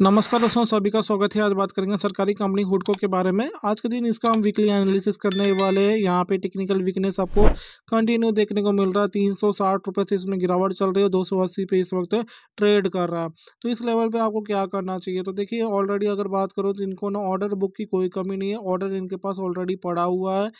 नमस्कार दोस्तों सभी का स्वागत है आज बात करेंगे सरकारी कंपनी हुडको के बारे में आज के दिन इसका हम वीकली एनालिसिस करने वाले हैं यहाँ पे टेक्निकल वीकनेस आपको कंटिन्यू देखने को मिल रहा है तीन सौ साठ रुपये से इसमें गिरावट चल रही है दो सौ अस्सी पे इस वक्त ट्रेड कर रहा है तो इस लेवल पे आपको क्या करना चाहिए तो देखिए ऑलरेडी अगर बात करो तो इनको ना ऑर्डर बुक की कोई कमी नहीं है ऑर्डर इनके पास ऑलरेडी पड़ा हुआ है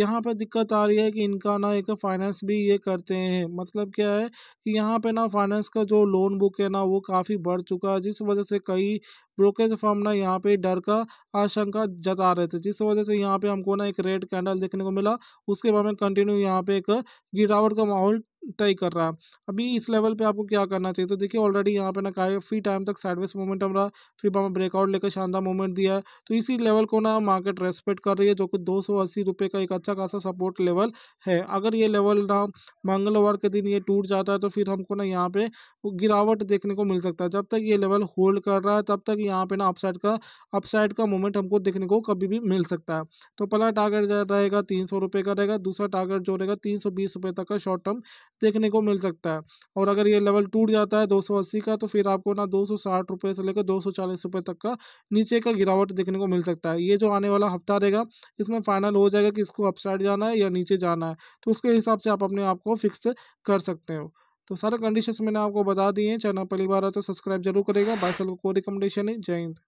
यहाँ पर दिक्कत आ रही है कि इनका ना एक फाइनेंस भी ये करते हैं मतलब क्या है कि यहाँ पर ना फाइनेंस का जो लोन बुक है ना वो काफ़ी बढ़ चुका है जिस वजह से कई कोई ब्रोकेज फॉर्म ना यहाँ पे डर का आशंका जता रहे थे जिस वजह से यहाँ पे हमको ना एक रेड कैंडल देखने को मिला उसके बाद में कंटिन्यू यहाँ पे एक गिरावट का माहौल तय कर रहा अभी इस लेवल पे आपको क्या करना चाहिए तो देखिए ऑलरेडी यहाँ पे ना काफ़ी टाइम तक साइडवेज मोमेंटम रहा फिर वहाँ ब्रेकआउट लेकर शानदार मूवमेंट दिया है तो इसी लेवल को ना मार्केट रेस्पेक्ट कर रही है जो कि दो सौ अस्सी रुपये का एक अच्छा खासा सपोर्ट लेवल है अगर ये लेवल ना मंगलवार के दिन ये टूट जाता है तो फिर हमको ना यहाँ पे गिरावट देखने को मिल सकता है जब तक ये लेवल होल्ड कर रहा है तब तक यहाँ पे ना अपसाइड का अपसाइड का मूवमेंट हमको देखने को कभी भी मिल सकता है तो पहला टारगेट रहेगा तीन सौ रुपये का रहेगा दूसरा टारगेट जो रहेगा तीन सौ बीस रुपये तक का शॉर्ट टर्म देखने को मिल सकता है और अगर ये लेवल टूट जाता है 280 का तो फिर आपको ना दो रुपए से लेकर दो सौ तक का नीचे का गिरावट देखने को मिल सकता है ये जो आने वाला हफ्ता रहेगा इसमें फाइनल हो जाएगा कि इसको अपसाइड जाना है या नीचे जाना है तो उसके हिसाब से आप अपने आप को फिक्स कर सकते हो तो सारे कंडीशंस मैंने आपको बता दिए हैं चैनल पहली बार है तो सब्सक्राइब जरूर करेगा बाइसल को कोई रिकमेंडेशन है जय हिंद